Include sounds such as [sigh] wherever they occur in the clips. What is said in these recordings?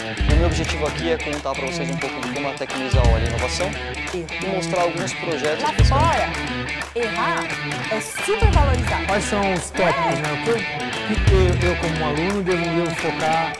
O meu objetivo aqui é contar para vocês um pouco de como a Tecnisa olha a inovação e mostrar alguns projetos. Lá fora, errar é super valorizado. Quais são os é. tópicos, né? O que eu, eu, como aluno, devo, devo focar?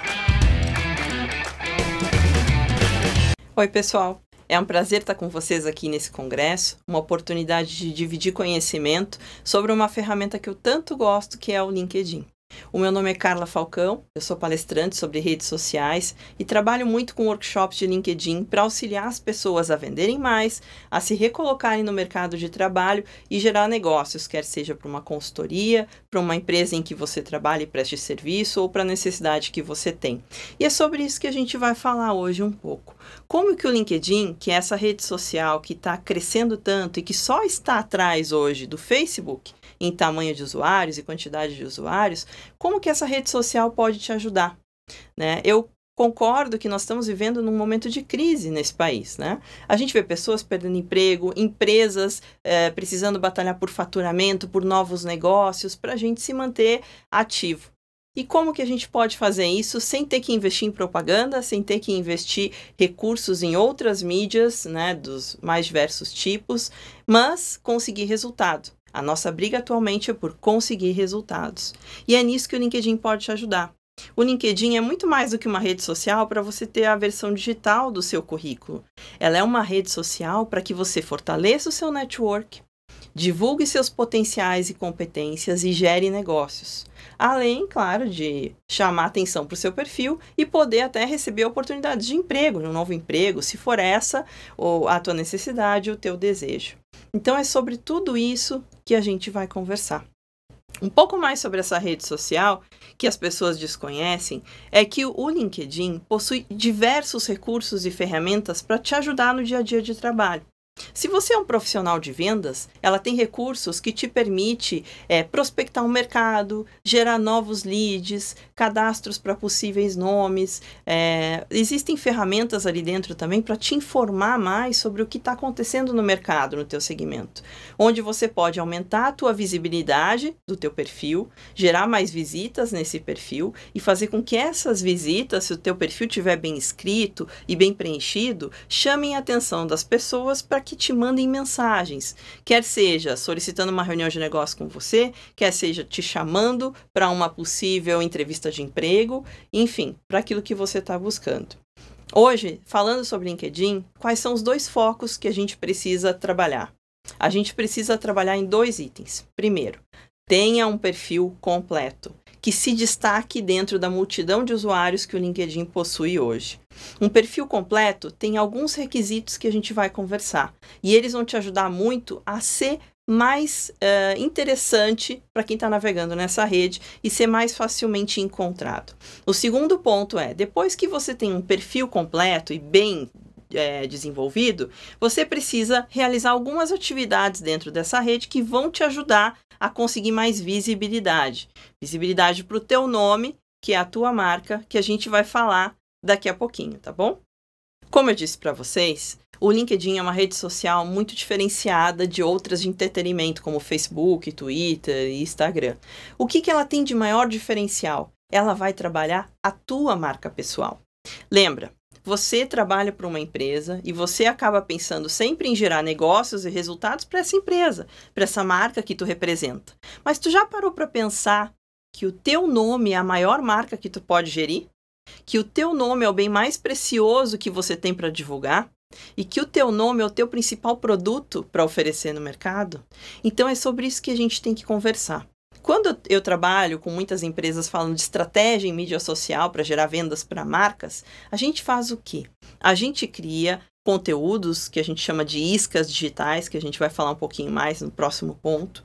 Oi, pessoal. É um prazer estar com vocês aqui nesse congresso, uma oportunidade de dividir conhecimento sobre uma ferramenta que eu tanto gosto, que é o LinkedIn. O meu nome é Carla Falcão, eu sou palestrante sobre redes sociais e trabalho muito com workshops de LinkedIn para auxiliar as pessoas a venderem mais, a se recolocarem no mercado de trabalho e gerar negócios, quer seja para uma consultoria, para uma empresa em que você trabalha e preste serviço ou para a necessidade que você tem. E é sobre isso que a gente vai falar hoje um pouco. Como que o LinkedIn, que é essa rede social que está crescendo tanto e que só está atrás hoje do Facebook, em tamanho de usuários e quantidade de usuários, como que essa rede social pode te ajudar? Né? Eu concordo que nós estamos vivendo num momento de crise nesse país, né? A gente vê pessoas perdendo emprego, empresas eh, precisando batalhar por faturamento, por novos negócios, para a gente se manter ativo. E como que a gente pode fazer isso sem ter que investir em propaganda, sem ter que investir recursos em outras mídias, né, dos mais diversos tipos, mas conseguir resultado? A nossa briga atualmente é por conseguir resultados. E é nisso que o LinkedIn pode te ajudar. O LinkedIn é muito mais do que uma rede social para você ter a versão digital do seu currículo. Ela é uma rede social para que você fortaleça o seu network, divulgue seus potenciais e competências e gere negócios. Além, claro, de chamar atenção para o seu perfil e poder até receber oportunidades de emprego, um novo emprego, se for essa ou a tua necessidade, o teu desejo. Então é sobre tudo isso que a gente vai conversar. Um pouco mais sobre essa rede social que as pessoas desconhecem é que o LinkedIn possui diversos recursos e ferramentas para te ajudar no dia a dia de trabalho. Se você é um profissional de vendas, ela tem recursos que te permite é, prospectar um mercado, gerar novos leads, cadastros para possíveis nomes. É, existem ferramentas ali dentro também para te informar mais sobre o que está acontecendo no mercado, no teu segmento, onde você pode aumentar a tua visibilidade do teu perfil, gerar mais visitas nesse perfil e fazer com que essas visitas, se o teu perfil tiver bem escrito e bem preenchido, chamem a atenção das pessoas para que que te mandem mensagens, quer seja solicitando uma reunião de negócio com você, quer seja te chamando para uma possível entrevista de emprego, enfim, para aquilo que você está buscando. Hoje, falando sobre LinkedIn, quais são os dois focos que a gente precisa trabalhar? A gente precisa trabalhar em dois itens. Primeiro, tenha um perfil completo que se destaque dentro da multidão de usuários que o LinkedIn possui hoje. Um perfil completo tem alguns requisitos que a gente vai conversar e eles vão te ajudar muito a ser mais uh, interessante para quem está navegando nessa rede e ser mais facilmente encontrado. O segundo ponto é: depois que você tem um perfil completo e bem é, desenvolvido, você precisa realizar algumas atividades dentro dessa rede que vão te ajudar a conseguir mais visibilidade. Visibilidade para o teu nome, que é a tua marca, que a gente vai falar daqui a pouquinho, tá bom? Como eu disse para vocês, o LinkedIn é uma rede social muito diferenciada de outras de entretenimento, como Facebook, Twitter e Instagram. O que, que ela tem de maior diferencial? Ela vai trabalhar a tua marca pessoal. Lembra, você trabalha para uma empresa e você acaba pensando sempre em gerar negócios e resultados para essa empresa, para essa marca que tu representa. Mas tu já parou para pensar que o teu nome é a maior marca que tu pode gerir? Que o teu nome é o bem mais precioso que você tem para divulgar? E que o teu nome é o teu principal produto para oferecer no mercado? Então é sobre isso que a gente tem que conversar. Quando eu trabalho com muitas empresas falando de estratégia em mídia social para gerar vendas para marcas, a gente faz o quê? A gente cria conteúdos que a gente chama de iscas digitais, que a gente vai falar um pouquinho mais no próximo ponto,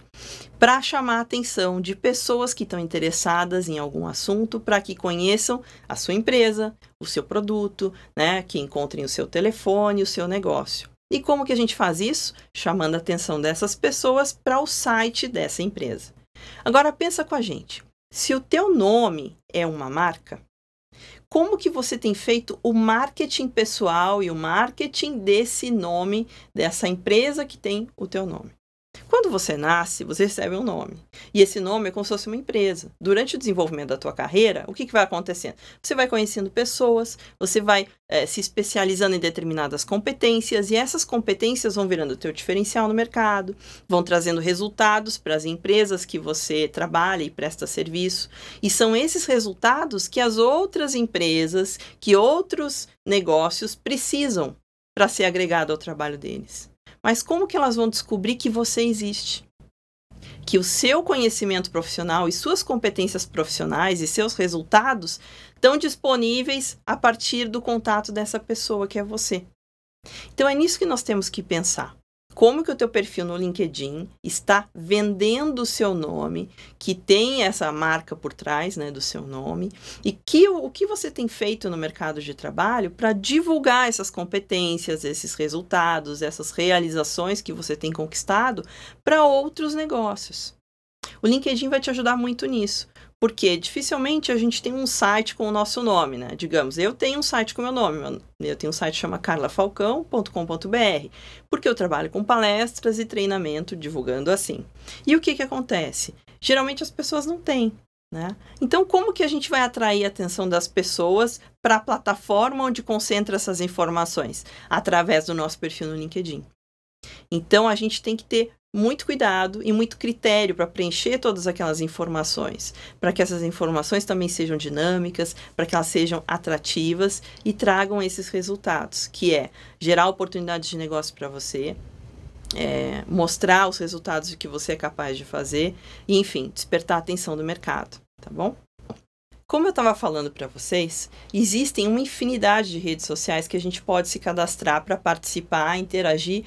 para chamar a atenção de pessoas que estão interessadas em algum assunto, para que conheçam a sua empresa, o seu produto, né, que encontrem o seu telefone, o seu negócio. E como que a gente faz isso? Chamando a atenção dessas pessoas para o site dessa empresa. Agora pensa com a gente. Se o teu nome é uma marca, como que você tem feito o marketing pessoal e o marketing desse nome, dessa empresa que tem o teu nome? Quando você nasce, você recebe um nome. E esse nome é como se fosse uma empresa. Durante o desenvolvimento da tua carreira, o que, que vai acontecendo? Você vai conhecendo pessoas, você vai é, se especializando em determinadas competências, e essas competências vão virando o teu diferencial no mercado, vão trazendo resultados para as empresas que você trabalha e presta serviço. E são esses resultados que as outras empresas, que outros negócios precisam para ser agregado ao trabalho deles. Mas como que elas vão descobrir que você existe? Que o seu conhecimento profissional e suas competências profissionais e seus resultados estão disponíveis a partir do contato dessa pessoa que é você. Então é nisso que nós temos que pensar como que o teu perfil no LinkedIn está vendendo o seu nome, que tem essa marca por trás, né, do seu nome, e que o que você tem feito no mercado de trabalho para divulgar essas competências, esses resultados, essas realizações que você tem conquistado para outros negócios. O LinkedIn vai te ajudar muito nisso. Porque dificilmente a gente tem um site com o nosso nome, né? Digamos, eu tenho um site com o meu nome, eu tenho um site que chama carlafalcão.com.br, porque eu trabalho com palestras e treinamento divulgando assim. E o que, que acontece? Geralmente as pessoas não têm, né? Então, como que a gente vai atrair a atenção das pessoas para a plataforma onde concentra essas informações? Através do nosso perfil no LinkedIn. Então, a gente tem que ter muito cuidado e muito critério para preencher todas aquelas informações, para que essas informações também sejam dinâmicas, para que elas sejam atrativas e tragam esses resultados, que é gerar oportunidades de negócio para você, é, mostrar os resultados de que você é capaz de fazer e, enfim, despertar a atenção do mercado, tá bom? Como eu estava falando para vocês, existem uma infinidade de redes sociais que a gente pode se cadastrar para participar, interagir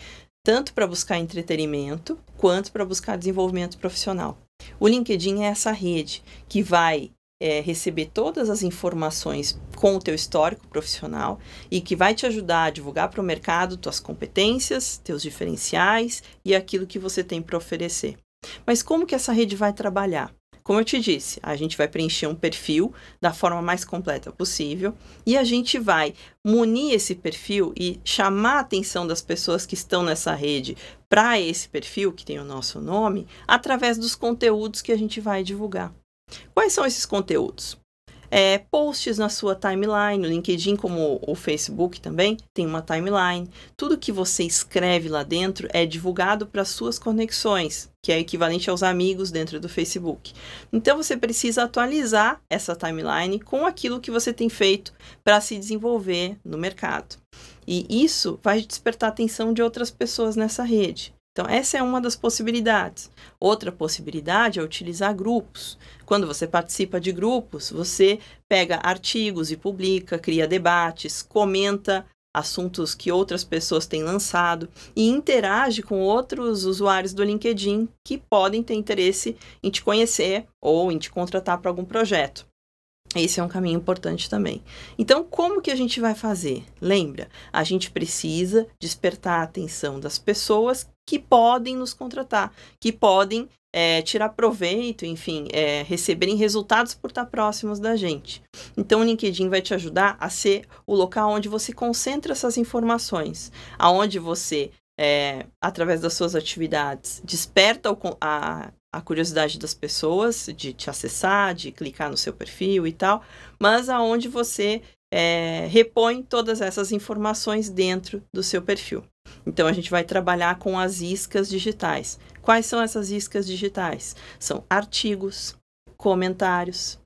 tanto para buscar entretenimento quanto para buscar desenvolvimento profissional. O LinkedIn é essa rede que vai é, receber todas as informações com o teu histórico profissional e que vai te ajudar a divulgar para o mercado tuas competências, teus diferenciais e aquilo que você tem para oferecer. Mas como que essa rede vai trabalhar? Como eu te disse, a gente vai preencher um perfil da forma mais completa possível e a gente vai munir esse perfil e chamar a atenção das pessoas que estão nessa rede para esse perfil, que tem o nosso nome, através dos conteúdos que a gente vai divulgar. Quais são esses conteúdos? é, posts na sua timeline, no LinkedIn, como o Facebook também, tem uma timeline. Tudo que você escreve lá dentro é divulgado para suas conexões, que é equivalente aos amigos dentro do Facebook. Então você precisa atualizar essa timeline com aquilo que você tem feito para se desenvolver no mercado. E isso vai despertar a atenção de outras pessoas nessa rede. Então, essa é uma das possibilidades. Outra possibilidade é utilizar grupos. Quando você participa de grupos, você pega artigos e publica, cria debates, comenta assuntos que outras pessoas têm lançado e interage com outros usuários do LinkedIn que podem ter interesse em te conhecer ou em te contratar para algum projeto. Esse é um caminho importante também. Então, como que a gente vai fazer? Lembra, a gente precisa despertar a atenção das pessoas que podem nos contratar, que podem é, tirar proveito, enfim, é, receberem resultados por estar próximos da gente. Então, o LinkedIn vai te ajudar a ser o local onde você concentra essas informações, aonde você, é, através das suas atividades, desperta o, a, a curiosidade das pessoas de te acessar, de clicar no seu perfil e tal, mas aonde você é, repõe todas essas informações dentro do seu perfil. Então a gente vai trabalhar com as iscas digitais. Quais são essas iscas digitais? São artigos, comentários,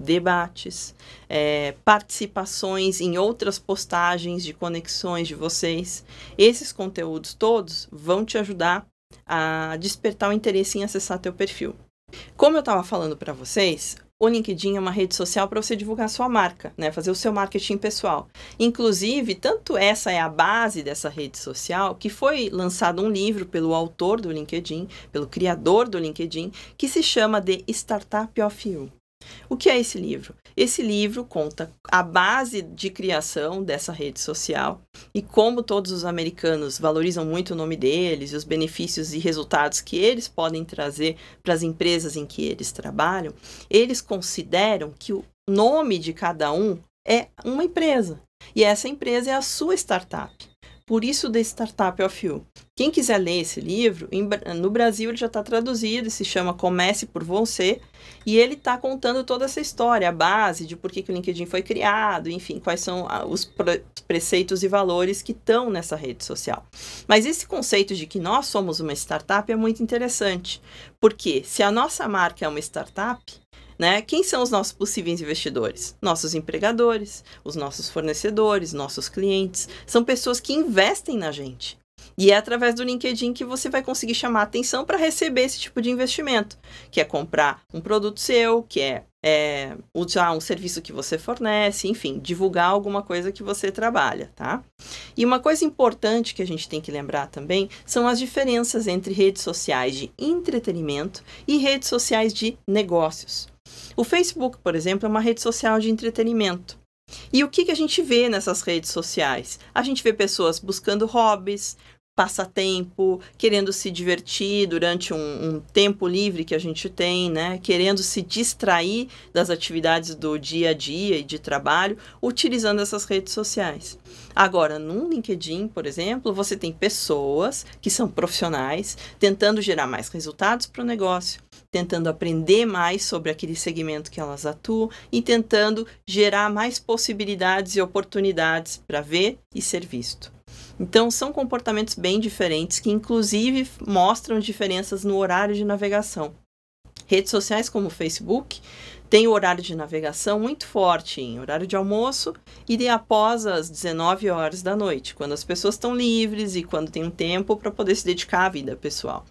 debates, é, participações em outras postagens de conexões de vocês. Esses conteúdos todos vão te ajudar a despertar o interesse em acessar teu perfil. Como eu estava falando para vocês, o LinkedIn é uma rede social para você divulgar a sua marca, né? Fazer o seu marketing pessoal. Inclusive, tanto essa é a base dessa rede social que foi lançado um livro pelo autor do LinkedIn, pelo criador do LinkedIn, que se chama The Startup of You. O que é esse livro? Esse livro conta a base de criação dessa rede social e como todos os americanos valorizam muito o nome deles e os benefícios e resultados que eles podem trazer para as empresas em que eles trabalham. Eles consideram que o nome de cada um é uma empresa e essa empresa é a sua startup. Por isso The Startup of You. Quem quiser ler esse livro, no Brasil ele já está traduzido, se chama Comece por Você, e ele está contando toda essa história, a base de por que, que o LinkedIn foi criado, enfim, quais são os preceitos e valores que estão nessa rede social. Mas esse conceito de que nós somos uma startup é muito interessante, porque se a nossa marca é uma startup, né? Quem são os nossos possíveis investidores? Nossos empregadores, os nossos fornecedores, nossos clientes. São pessoas que investem na gente. E é através do LinkedIn que você vai conseguir chamar atenção para receber esse tipo de investimento, que é comprar um produto seu, que é, é usar um serviço que você fornece, enfim, divulgar alguma coisa que você trabalha, tá? E uma coisa importante que a gente tem que lembrar também são as diferenças entre redes sociais de entretenimento e redes sociais de negócios. O Facebook, por exemplo, é uma rede social de entretenimento. E o que, que a gente vê nessas redes sociais? A gente vê pessoas buscando hobbies, passatempo, querendo se divertir durante um, um, tempo livre que a gente tem, né? Querendo se distrair das atividades do dia a dia e de trabalho, utilizando essas redes sociais. Agora, no LinkedIn, por exemplo, você tem pessoas que são profissionais tentando gerar mais resultados para o negócio tentando aprender mais sobre aquele segmento que elas atuam e tentando gerar mais possibilidades e oportunidades para ver e ser visto. Então, são comportamentos bem diferentes que, inclusive, mostram diferenças no horário de navegação. Redes sociais como o Facebook tem horário de navegação muito forte em horário de almoço e de após as 19 horas da noite, quando as pessoas estão livres e quando tem um tempo para poder se dedicar à vida pessoal.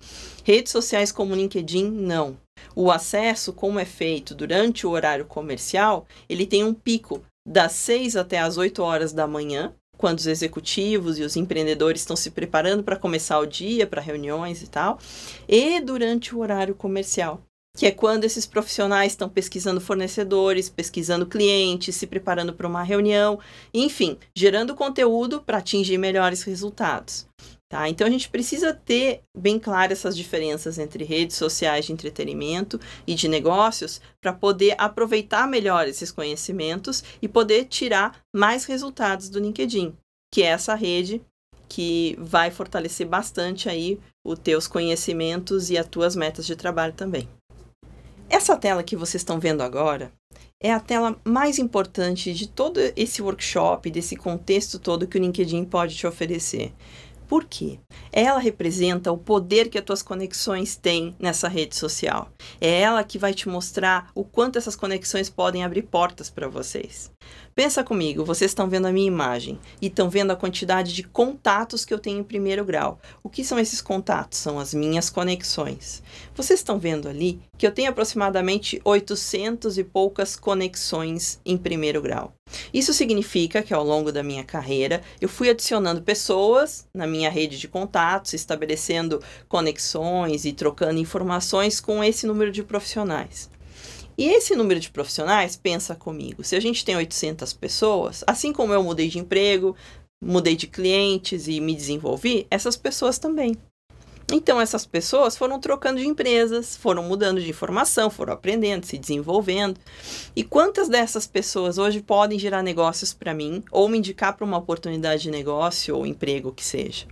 Redes sociais como LinkedIn, não. O acesso, como é feito durante o horário comercial, ele tem um pico das 6 até as 8 horas da manhã, quando os executivos e os empreendedores estão se preparando para começar o dia, para reuniões e tal, e durante o horário comercial que é quando esses profissionais estão pesquisando fornecedores, pesquisando clientes, se preparando para uma reunião, enfim, gerando conteúdo para atingir melhores resultados. Tá? Então a gente precisa ter bem claras essas diferenças entre redes sociais de entretenimento e de negócios para poder aproveitar melhor esses conhecimentos e poder tirar mais resultados do LinkedIn, que é essa rede que vai fortalecer bastante aí os teus conhecimentos e as tuas metas de trabalho também. Essa tela que vocês estão vendo agora é a tela mais importante de todo esse workshop, desse contexto todo que o LinkedIn pode te oferecer. Por quê? Ela representa o poder que as tuas conexões têm nessa rede social. É ela que vai te mostrar o quanto essas conexões podem abrir portas para vocês. Pensa comigo, vocês estão vendo a minha imagem e estão vendo a quantidade de contatos que eu tenho em primeiro grau. O que são esses contatos? São as minhas conexões. Vocês estão vendo ali que eu tenho aproximadamente 800 e poucas conexões em primeiro grau. Isso significa que ao longo da minha carreira eu fui adicionando pessoas na minha rede de contatos, estabelecendo conexões e trocando informações com esse número de profissionais. E esse número de profissionais, pensa comigo, se a gente tem 800 pessoas, assim como eu mudei de emprego, mudei de clientes e me desenvolvi, essas pessoas também. Então, essas pessoas foram trocando de empresas, foram mudando de informação, foram aprendendo, se desenvolvendo. E quantas dessas pessoas hoje podem gerar negócios para mim ou me indicar para uma oportunidade de negócio ou emprego que seja?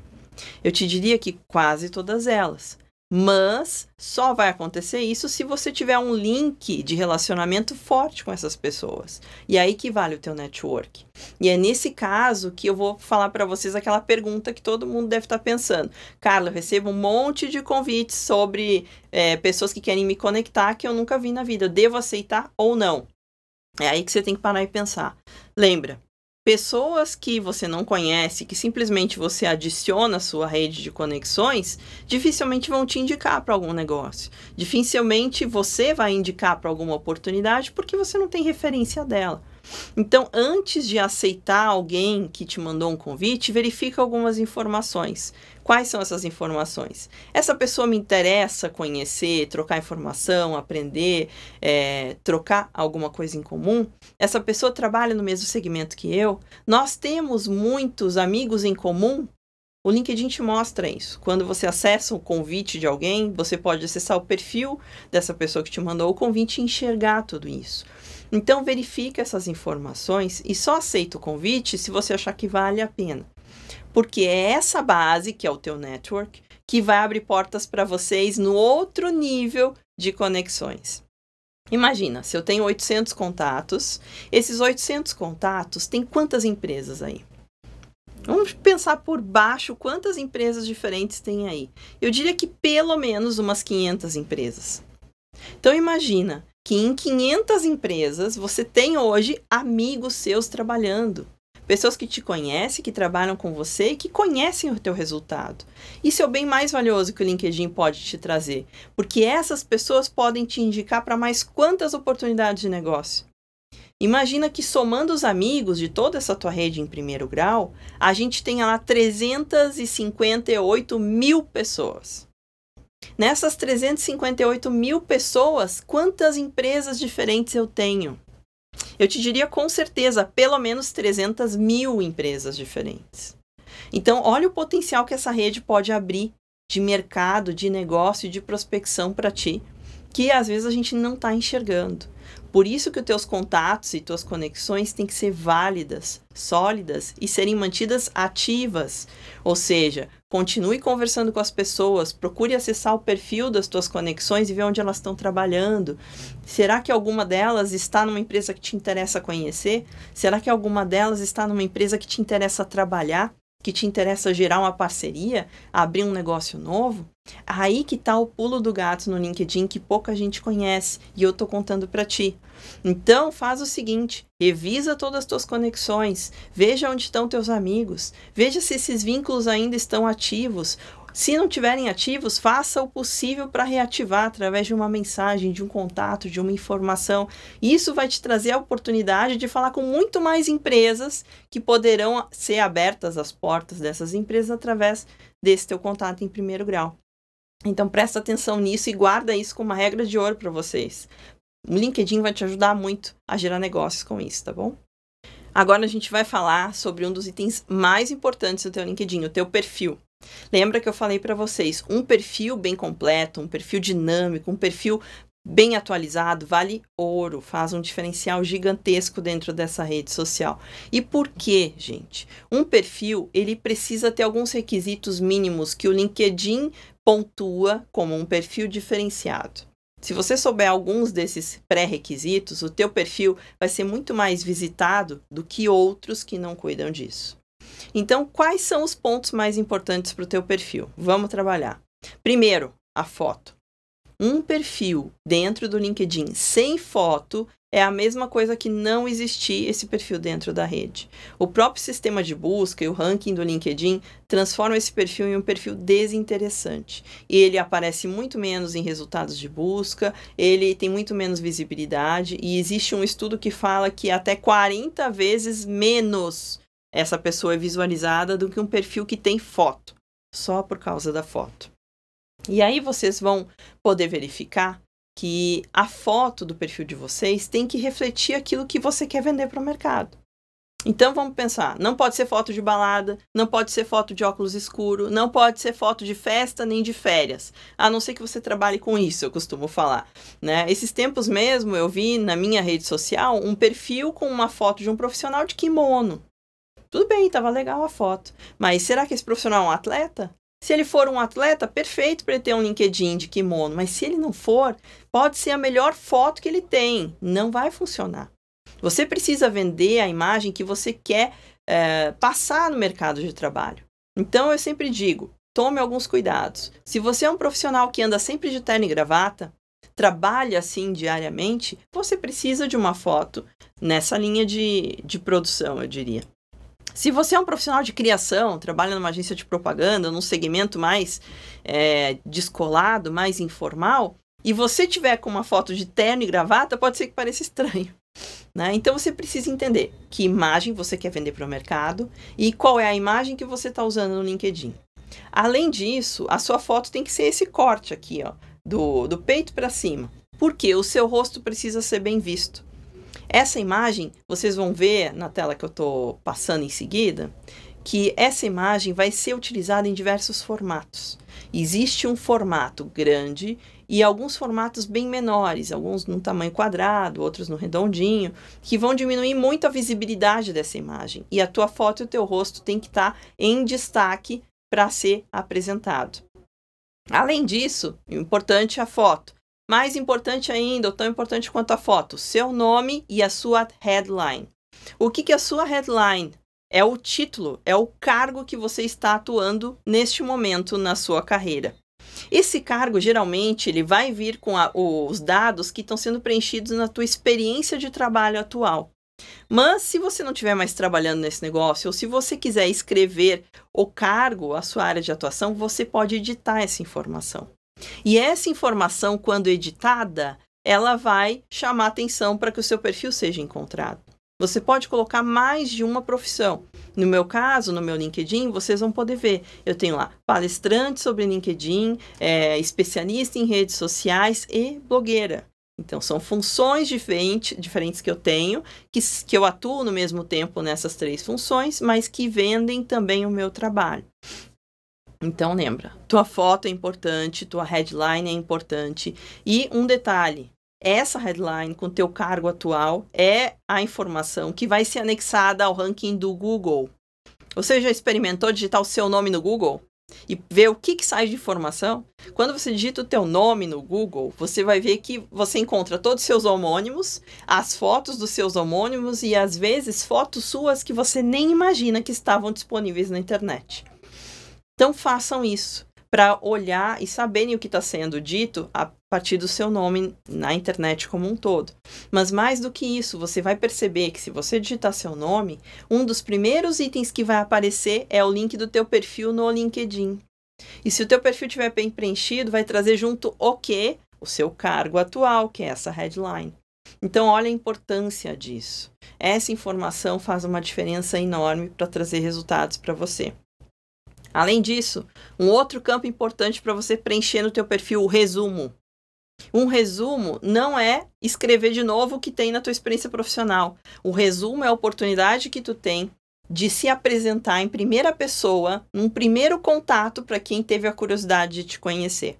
Eu te diria que quase todas elas. Mas só vai acontecer isso se você tiver um link de relacionamento forte com essas pessoas. E é aí que vale o teu network. E é nesse caso que eu vou falar para vocês aquela pergunta que todo mundo deve estar tá pensando. Carla, eu recebo um monte de convites sobre é, pessoas que querem me conectar que eu nunca vi na vida. devo aceitar ou não? É aí que você tem que parar e pensar. Lembra, pessoas que você não conhece, que simplesmente você adiciona à sua rede de conexões, dificilmente vão te indicar para algum negócio. Dificilmente você vai indicar para alguma oportunidade porque você não tem referência dela. Então, antes de aceitar alguém que te mandou um convite, verifica algumas informações. Quais são essas informações? Essa pessoa me interessa conhecer, trocar informação, aprender, é, trocar alguma coisa em comum? Essa pessoa trabalha no mesmo segmento que eu? Nós temos muitos amigos em comum? O LinkedIn te mostra isso. Quando você acessa o convite de alguém, você pode acessar o perfil dessa pessoa que te mandou o convite e enxergar tudo isso. Então verifica essas informações e só aceita o convite se você achar que vale a pena. Porque é essa base, que é o teu network, que vai abrir portas para vocês no outro nível de conexões. Imagina, se eu tenho 800 contatos, esses 800 contatos tem quantas empresas aí? Vamos pensar por baixo quantas empresas diferentes tem aí. Eu diria que pelo menos umas 500 empresas. Então imagina, que em 500 empresas você tem hoje amigos seus trabalhando. Pessoas que te conhecem, que trabalham com você e que conhecem o teu resultado. Isso é o bem mais valioso que o LinkedIn pode te trazer, porque essas pessoas podem te indicar para mais quantas oportunidades de negócio. Imagina que somando os amigos de toda essa tua rede em primeiro grau, a gente tenha lá 358 mil pessoas. Nessas 358 mil pessoas, quantas empresas diferentes eu tenho? Eu te diria com certeza, pelo menos 300 mil empresas diferentes. Então, olha o potencial que essa rede pode abrir de mercado, de negócio, de prospecção para ti, que às vezes a gente não está enxergando. Por isso que os teus contatos e tuas conexões têm que ser válidas, sólidas e serem mantidas ativas. Ou seja, continue conversando com as pessoas, procure acessar o perfil das tuas conexões e ver onde elas estão trabalhando. Será que alguma delas está numa empresa que te interessa conhecer? Será que alguma delas está numa empresa que te interessa trabalhar? que te interessa gerar uma parceria, abrir um negócio novo, aí que tá o pulo do gato no LinkedIn que pouca gente conhece e eu tô contando para ti. Então faz o seguinte, revisa todas as tuas conexões, veja onde estão teus amigos, veja se esses vínculos ainda estão ativos se não tiverem ativos, faça o possível para reativar através de uma mensagem, de um contato, de uma informação. Isso vai te trazer a oportunidade de falar com muito mais empresas que poderão ser abertas as portas dessas empresas através desse teu contato em primeiro grau. Então presta atenção nisso e guarda isso como uma regra de ouro para vocês. O LinkedIn vai te ajudar muito a gerar negócios com isso, tá bom? Agora a gente vai falar sobre um dos itens mais importantes do teu LinkedIn, o teu perfil. Lembra que eu falei para vocês, um perfil bem completo, um perfil dinâmico, um perfil bem atualizado vale ouro, faz um diferencial gigantesco dentro dessa rede social. E por que, gente? Um perfil, ele precisa ter alguns requisitos mínimos que o LinkedIn pontua como um perfil diferenciado. Se você souber alguns desses pré-requisitos, o teu perfil vai ser muito mais visitado do que outros que não cuidam disso. Então, quais são os pontos mais importantes para o teu perfil? Vamos trabalhar. Primeiro, a foto. Um perfil dentro do LinkedIn sem foto é a mesma coisa que não existir esse perfil dentro da rede. O próprio sistema de busca e o ranking do LinkedIn transformam esse perfil em um perfil desinteressante. Ele aparece muito menos em resultados de busca, ele tem muito menos visibilidade e existe um estudo que fala que até 40 vezes menos essa pessoa é visualizada do que um perfil que tem foto, só por causa da foto. E aí vocês vão poder verificar que a foto do perfil de vocês tem que refletir aquilo que você quer vender para o mercado. Então vamos pensar, não pode ser foto de balada, não pode ser foto de óculos escuro, não pode ser foto de festa nem de férias. A não ser que você trabalhe com isso, eu costumo falar, né? Esses tempos mesmo eu vi na minha rede social um perfil com uma foto de um profissional de kimono. Tudo bem, estava legal a foto. Mas será que esse profissional é um atleta? Se ele for um atleta, perfeito para ele ter um LinkedIn de kimono, mas se ele não for, pode ser a melhor foto que ele tem, não vai funcionar. Você precisa vender a imagem que você quer é, passar no mercado de trabalho. Então eu sempre digo: tome alguns cuidados. Se você é um profissional que anda sempre de terno e gravata, trabalha assim diariamente, você precisa de uma foto nessa linha de, de produção, eu diria. Se você é um profissional de criação, trabalha numa agência de propaganda, num segmento mais é, descolado, mais informal, e você tiver com uma foto de terno e gravata, pode ser que pareça estranho. [laughs] Né? Então você precisa entender que imagem você quer vender para o mercado e qual é a imagem que você está usando no LinkedIn. Além disso, a sua foto tem que ser esse corte aqui, ó, do, do peito para cima, porque o seu rosto precisa ser bem visto. Essa imagem, vocês vão ver na tela que eu estou passando em seguida, que essa imagem vai ser utilizada em diversos formatos. Existe um formato grande e alguns formatos bem menores, alguns num tamanho quadrado, outros no redondinho, que vão diminuir muito a visibilidade dessa imagem. E a tua foto e o teu rosto tem que estar tá em destaque para ser apresentado. Além disso, importante a foto. Mais importante ainda, ou tão importante quanto a foto, seu nome e a sua headline. O que, que é a sua headline? É o título, é o cargo que você está atuando neste momento na sua carreira. Esse cargo geralmente ele vai vir com a, os dados que estão sendo preenchidos na tua experiência de trabalho atual. Mas se você não estiver mais trabalhando nesse negócio, ou se você quiser escrever o cargo, a sua área de atuação, você pode editar essa informação. E essa informação, quando editada, ela vai chamar atenção para que o seu perfil seja encontrado. Você pode colocar mais de uma profissão. No meu caso, no meu LinkedIn, vocês vão poder ver. Eu tenho lá palestrante sobre LinkedIn, é, especialista em redes sociais e blogueira. Então, são funções diferente, diferentes que eu tenho, que, que eu atuo no mesmo tempo nessas três funções, mas que vendem também o meu trabalho. Então lembra, tua foto é importante, tua headline é importante e um detalhe, essa headline com teu cargo atual é a informação que vai ser anexada ao ranking do Google. Você já experimentou digitar o seu nome no Google? e ver o que, que sai de informação, quando você digita o teu nome no Google, você vai ver que você encontra todos os seus homônimos, as fotos dos seus homônimos e às vezes fotos suas que você nem imagina que estavam disponíveis na internet. Então façam isso para olhar e saberem o que está sendo dito a partir do seu nome na internet como um todo. Mas mais do que isso, você vai perceber que se você digitar seu nome, um dos primeiros itens que vai aparecer é o link do teu perfil no LinkedIn. E se o teu perfil tiver bem preenchido, vai trazer junto o que? O seu cargo atual, que é essa headline. Então, olha a importância disso. Essa informação faz uma diferença enorme para trazer resultados para você. Além disso, um outro campo importante para você preencher no teu perfil, o resumo. Um resumo não é escrever de novo o que tem na tua experiência profissional. O resumo é a oportunidade que tu tem de se apresentar em primeira pessoa, num primeiro contato para quem teve a curiosidade de te conhecer.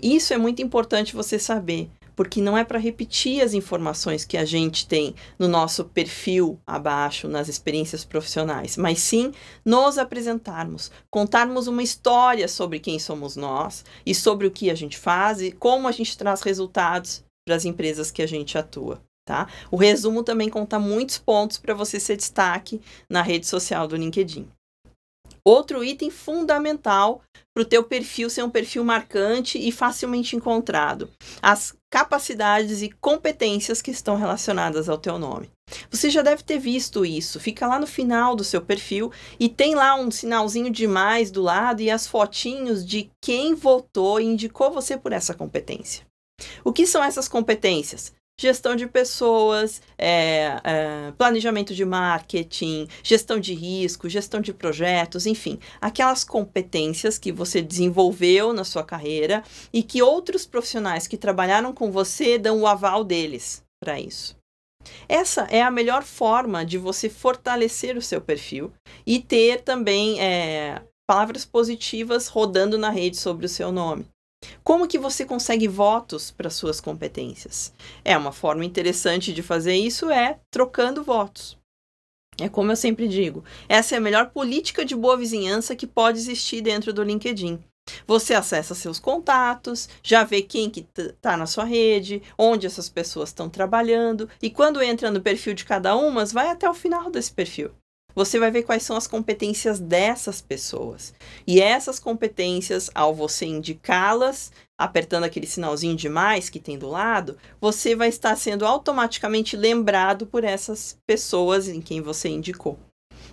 Isso é muito importante você saber porque não é para repetir as informações que a gente tem no nosso perfil abaixo, nas experiências profissionais, mas sim nos apresentarmos, contarmos uma história sobre quem somos nós e sobre o que a gente faz e como a gente traz resultados para as empresas que a gente atua. Tá? O resumo também conta muitos pontos para você ser destaque na rede social do LinkedIn. Outro item fundamental para o teu perfil ser um perfil marcante e facilmente encontrado. As capacidades e competências que estão relacionadas ao teu nome. Você já deve ter visto isso. Fica lá no final do seu perfil e tem lá um sinalzinho de mais do lado e as fotinhos de quem votou e indicou você por essa competência. O que são essas competências? gestão de pessoas, é, é, planejamento de marketing, gestão de risco, gestão de projetos, enfim, aquelas competências que você desenvolveu na sua carreira e que outros profissionais que trabalharam com você dão o aval deles para isso. Essa é a melhor forma de você fortalecer o seu perfil e ter também é, palavras positivas rodando na rede sobre o seu nome. Como que você consegue votos para suas competências? É uma forma interessante de fazer isso é trocando votos. É como eu sempre digo, essa é a melhor política de boa vizinhança que pode existir dentro do LinkedIn. Você acessa seus contatos, já vê quem que está na sua rede, onde essas pessoas estão trabalhando e quando entra no perfil de cada uma, vai até o final desse perfil. Você vai ver quais são as competências dessas pessoas. E essas competências, ao você indicá-las, apertando aquele sinalzinho de mais que tem do lado, você vai estar sendo automaticamente lembrado por essas pessoas em quem você indicou.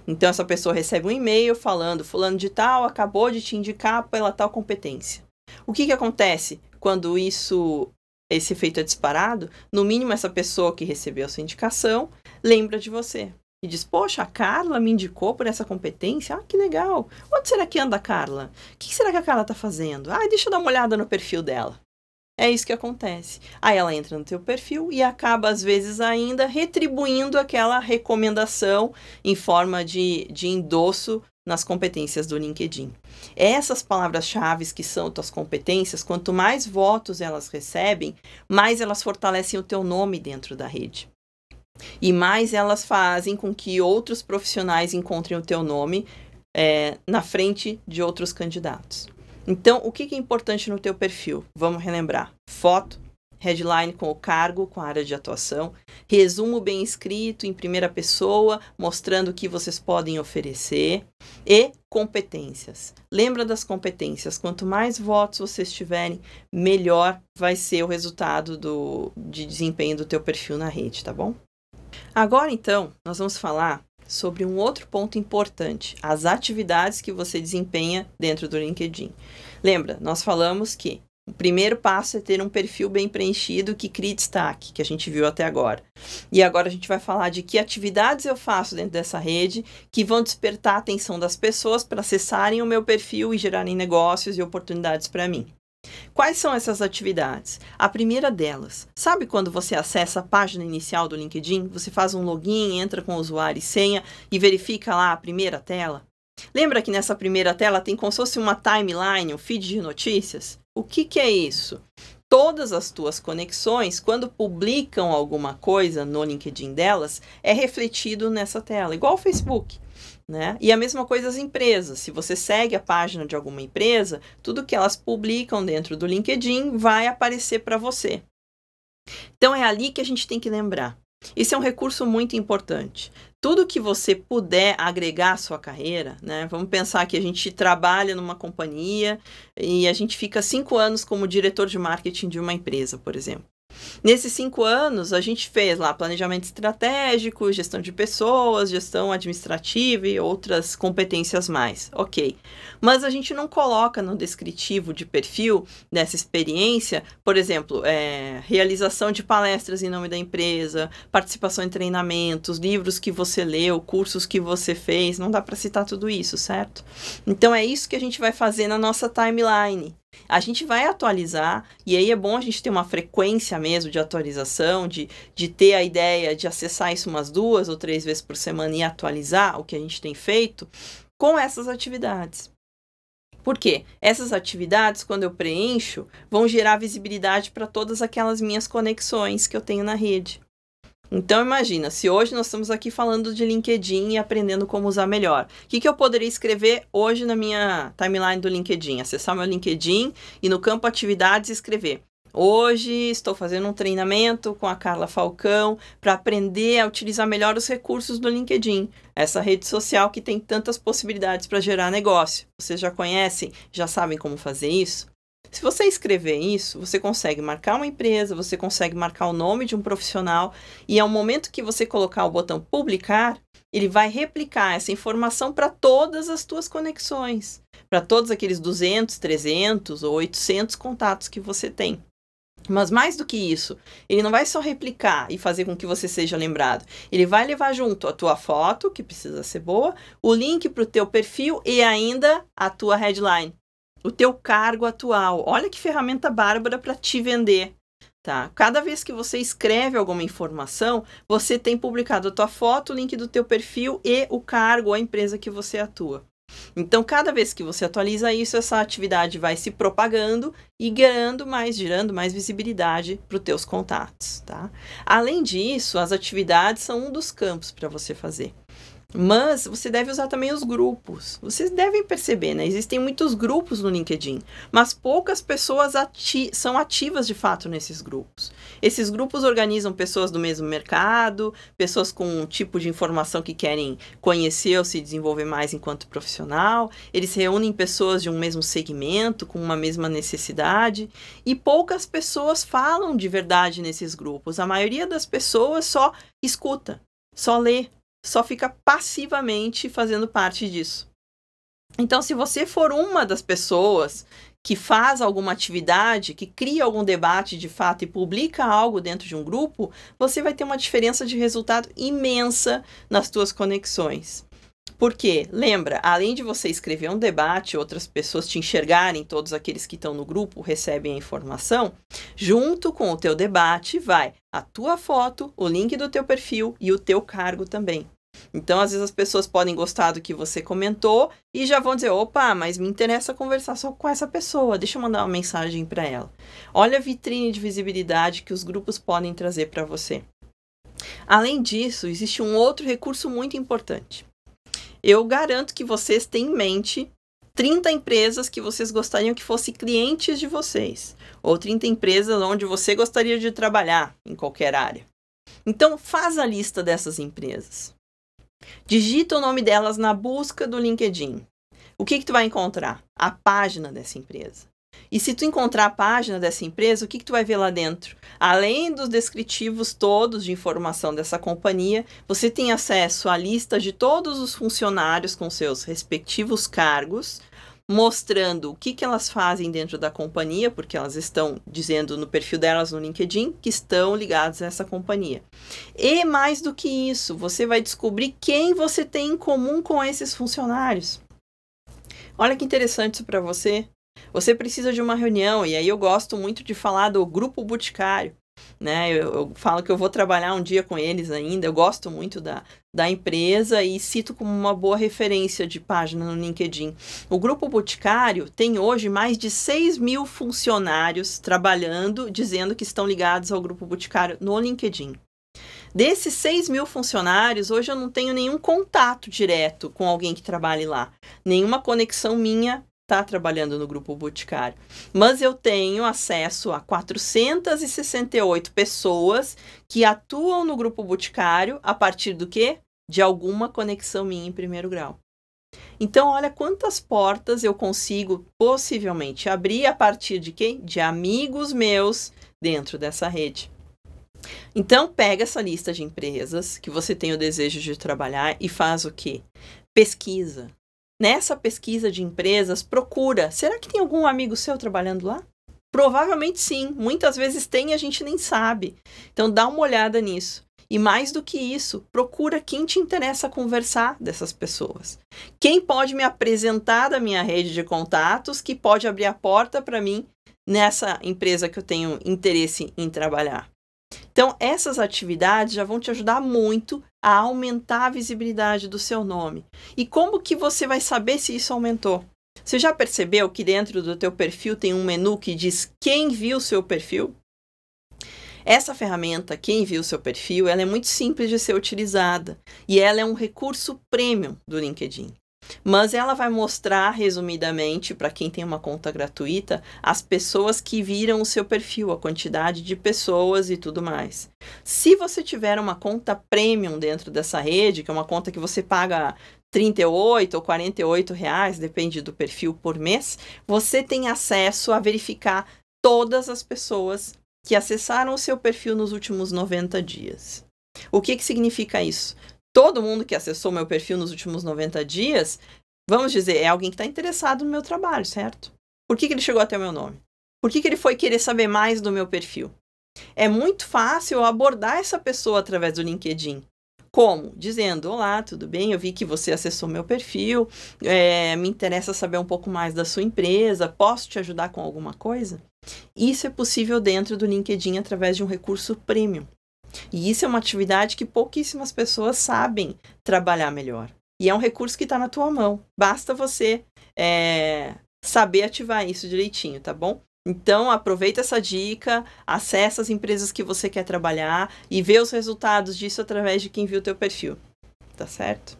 Então, essa pessoa recebe um e-mail falando: Fulano de Tal acabou de te indicar pela tal competência. O que, que acontece quando isso esse efeito é disparado? No mínimo, essa pessoa que recebeu a sua indicação lembra de você e diz: Poxa, a Carla me indicou por essa competência. Ah, que legal. Onde será que anda a Carla? O que será que a Carla está fazendo? Ah, deixa eu dar uma olhada no perfil dela. É isso que acontece. Aí ela entra no teu perfil e acaba, às vezes, ainda retribuindo aquela recomendação em forma de, de endosso nas competências do LinkedIn. Essas palavras-chave que são tuas competências, quanto mais votos elas recebem, mais elas fortalecem o teu nome dentro da rede. E mais elas fazem com que outros profissionais encontrem o teu nome é, na frente de outros candidatos. Então, o que é importante no teu perfil? Vamos relembrar: foto, headline com o cargo, com a área de atuação, resumo bem escrito em primeira pessoa, mostrando o que vocês podem oferecer e competências. Lembra das competências, quanto mais votos vocês tiverem, melhor vai ser o resultado do, de desempenho do teu perfil na rede, tá bom? Agora então, nós vamos falar sobre um outro ponto importante, as atividades que você desempenha dentro do LinkedIn. Lembra, nós falamos que o primeiro passo é ter um perfil bem preenchido que crie destaque, que a gente viu até agora. E agora a gente vai falar de que atividades eu faço dentro dessa rede que vão despertar a atenção das pessoas para acessarem o meu perfil e gerarem negócios e oportunidades para mim. Quais são essas atividades? A primeira delas, sabe quando você acessa a página inicial do LinkedIn, você faz um login, entra com usuário e senha e verifica lá a primeira tela? Lembra que nessa primeira tela tem como se fosse uma timeline, um feed de notícias? O que, que é isso? Todas as tuas conexões, quando publicam alguma coisa no LinkedIn delas, é refletido nessa tela, igual o Facebook. Né? E a mesma coisa as empresas. Se você segue a página de alguma empresa, tudo que elas publicam dentro do LinkedIn vai aparecer para você. Então é ali que a gente tem que lembrar. Isso é um recurso muito importante. Tudo que você puder agregar à sua carreira, né? Vamos pensar que a gente trabalha numa companhia e a gente fica cinco anos como diretor de marketing de uma empresa, por exemplo. Nesses cinco anos, a gente fez lá planejamento estratégico, gestão de pessoas, gestão administrativa e outras competências mais. Ok. Mas a gente não coloca no descritivo de perfil dessa experiência, por exemplo, é, realização de palestras em nome da empresa, participação em treinamentos, livros que você leu, cursos que você fez. Não dá para citar tudo isso, certo? Então é isso que a gente vai fazer na nossa timeline. A gente vai atualizar, e aí é bom a gente ter uma frequência mesmo de atualização, de, de ter a ideia de acessar isso umas duas ou três vezes por semana e atualizar o que a gente tem feito com essas atividades. Por quê? Essas atividades, quando eu preencho, vão gerar visibilidade para todas aquelas minhas conexões que eu tenho na rede. Então imagina, se hoje nós estamos aqui falando de LinkedIn e aprendendo como usar melhor, o que, que eu poderia escrever hoje na minha timeline do LinkedIn? Acessar meu LinkedIn e no campo atividades escrever. Hoje estou fazendo um treinamento com a Carla Falcão para aprender a utilizar melhor os recursos do LinkedIn, essa rede social que tem tantas possibilidades para gerar negócio. Vocês já conhecem, já sabem como fazer isso? Se você escrever isso, você consegue marcar uma empresa, você consegue marcar o nome de um profissional e ao momento que você colocar o botão publicar, ele vai replicar essa informação para todas as tuas conexões, para todos aqueles 200, 300 ou 800 contatos que você tem. Mas mais do que isso, ele não vai só replicar e fazer com que você seja lembrado. Ele vai levar junto a tua foto, que precisa ser boa, o link para o teu perfil e ainda a tua headline, o teu cargo atual. Olha que ferramenta bárbara para te vender. Tá? Cada vez que você escreve alguma informação, você tem publicado a tua foto, o link do teu perfil e o cargo, a empresa que você atua. Então, cada vez que você atualiza isso, essa atividade vai se propagando e ganhando mais, gerando mais visibilidade para os teus contatos, tá? Além disso, as atividades são um dos campos para você fazer. Mas você deve usar também os grupos. Vocês devem perceber, né? Existem muitos grupos no LinkedIn, mas poucas pessoas ati são ativas de fato nesses grupos. Esses grupos organizam pessoas do mesmo mercado, pessoas com um tipo de informação que querem conhecer ou se desenvolver mais enquanto profissional. Eles reúnem pessoas de um mesmo segmento, com uma mesma necessidade, e poucas pessoas falam de verdade nesses grupos. A maioria das pessoas só escuta, só lê, só fica passivamente fazendo parte disso. Então, se você for uma das pessoas que faz alguma atividade, que cria algum debate de fato e publica algo dentro de um grupo, você vai ter uma diferença de resultado imensa nas suas conexões. Porque, lembra, além de você escrever um debate, outras pessoas te enxergarem, todos aqueles que estão no grupo recebem a informação, junto com o teu debate vai a tua foto, o link do teu perfil e o teu cargo também. Então, às vezes as pessoas podem gostar do que você comentou e já vão dizer: opa, mas me interessa conversar só com essa pessoa, deixa eu mandar uma mensagem para ela. Olha a vitrine de visibilidade que os grupos podem trazer para você. Além disso, existe um outro recurso muito importante eu garanto que vocês têm em mente 30 empresas que vocês gostariam que fossem clientes de vocês, ou 30 empresas onde você gostaria de trabalhar em qualquer área. Então, faz a lista dessas empresas. Digita o nome delas na busca do LinkedIn. O que, que tu vai encontrar? A página dessa empresa. E se tu encontrar a página dessa empresa, o que, que tu vai ver lá dentro? Além dos descritivos todos de informação dessa companhia, você tem acesso à lista de todos os funcionários com seus respectivos cargos, mostrando o que, que elas fazem dentro da companhia, porque elas estão dizendo no perfil delas no LinkedIn que estão ligadas a essa companhia. E mais do que isso, você vai descobrir quem você tem em comum com esses funcionários. Olha que interessante isso para você. Você precisa de uma reunião, e aí eu gosto muito de falar do grupo Boticário. Né? Eu, eu, falo que eu vou trabalhar um dia com eles ainda, eu gosto muito da, da empresa e cito como uma boa referência de página no LinkedIn. O Grupo Boticário tem hoje mais de 6 mil funcionários trabalhando, dizendo que estão ligados ao Grupo Boticário no LinkedIn. Desses 6 mil funcionários, hoje eu não tenho nenhum contato direto com alguém que trabalhe lá, nenhuma conexão minha está trabalhando no Grupo Boticário. Mas eu tenho acesso a 468 pessoas que atuam no Grupo Boticário a partir do quê? De alguma conexão minha em primeiro grau. Então, olha quantas portas eu consigo possivelmente abrir a partir de quem? De amigos meus dentro dessa rede. Então, pega essa lista de empresas que você tem o desejo de trabalhar e faz o quê? Pesquisa nessa pesquisa de empresas, procura. Será que tem algum amigo seu trabalhando lá? Provavelmente sim. Muitas vezes tem e a gente nem sabe. Então dá uma olhada nisso. E mais do que isso, procura quem te interessa conversar dessas pessoas. Quem pode me apresentar da minha rede de contatos que pode abrir a porta para mim nessa empresa que eu tenho interesse em trabalhar. Então, essas atividades já vão te ajudar muito a aumentar a visibilidade do seu nome. E como que você vai saber se isso aumentou? Você já percebeu que dentro do teu perfil tem um menu que diz quem viu seu perfil? Essa ferramenta, quem viu seu perfil, ela é muito simples de ser utilizada e ela é um recurso premium do LinkedIn. Mas ela vai mostrar, resumidamente, para quem tem uma conta gratuita, as pessoas que viram o seu perfil, a quantidade de pessoas e tudo mais. Se você tiver uma conta premium dentro dessa rede, que é uma conta que você paga 38 ou 48 reais, depende do perfil por mês, você tem acesso a verificar todas as pessoas que acessaram o seu perfil nos últimos 90 dias. O que, que significa isso? todo mundo que acessou meu perfil nos últimos 90 dias, vamos dizer, é alguém que está interessado no meu trabalho, certo? Por que, que ele chegou até o meu nome? Por que, que ele foi querer saber mais do meu perfil? É muito fácil abordar essa pessoa através do LinkedIn. Como? Dizendo: Olá, tudo bem? Eu vi que você acessou meu perfil, é, me interessa saber um pouco mais da sua empresa, posso te ajudar com alguma coisa? Isso é possível dentro do LinkedIn através de um recurso premium. E isso é uma atividade que pouquíssimas pessoas sabem trabalhar melhor. E é um recurso que está na tua mão. Basta você é, saber ativar isso direitinho, tá bom? Então, aproveita essa dica, acessa as empresas que você quer trabalhar e vê os resultados disso através de quem viu o teu perfil, tá certo?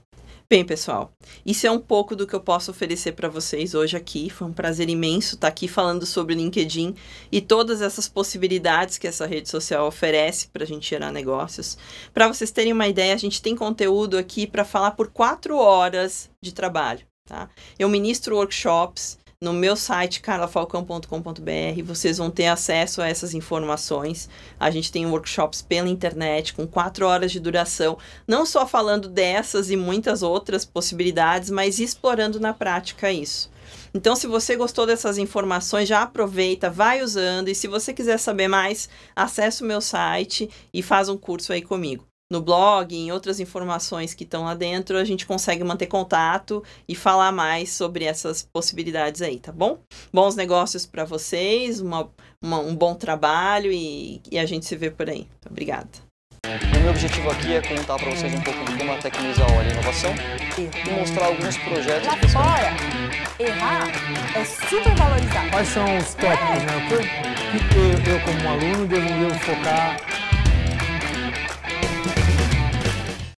Bem, pessoal, isso é um pouco do que eu posso oferecer para vocês hoje aqui. Foi um prazer imenso estar tá aqui falando sobre o LinkedIn e todas essas possibilidades que essa rede social oferece para a gente gerar negócios. Para vocês terem uma ideia, a gente tem conteúdo aqui para falar por quatro horas de trabalho. Tá? Eu ministro workshops, no meu site, carlafalcão.com.br, vocês vão ter acesso a essas informações. A gente tem workshops pela internet com quatro horas de duração, não só falando dessas e muitas outras possibilidades, mas explorando na prática isso. Então, se você gostou dessas informações, já aproveita, vai usando. E se você quiser saber mais, acesse o meu site e faz um curso aí comigo no blog, em outras informações que estão lá dentro, a gente consegue manter contato e falar mais sobre essas possibilidades aí, tá bom? Bons negócios para vocês, uma, uma, um bom trabalho e, e, a gente se vê por aí. Obrigada. O meu objetivo aqui é contar para vocês um pouco de como a Tecnisa olha inovação e mostrar alguns projetos. Lá fora, errar é super valorizado. Quais são os tópicos, né? Que eu, eu, como aluno, devo focar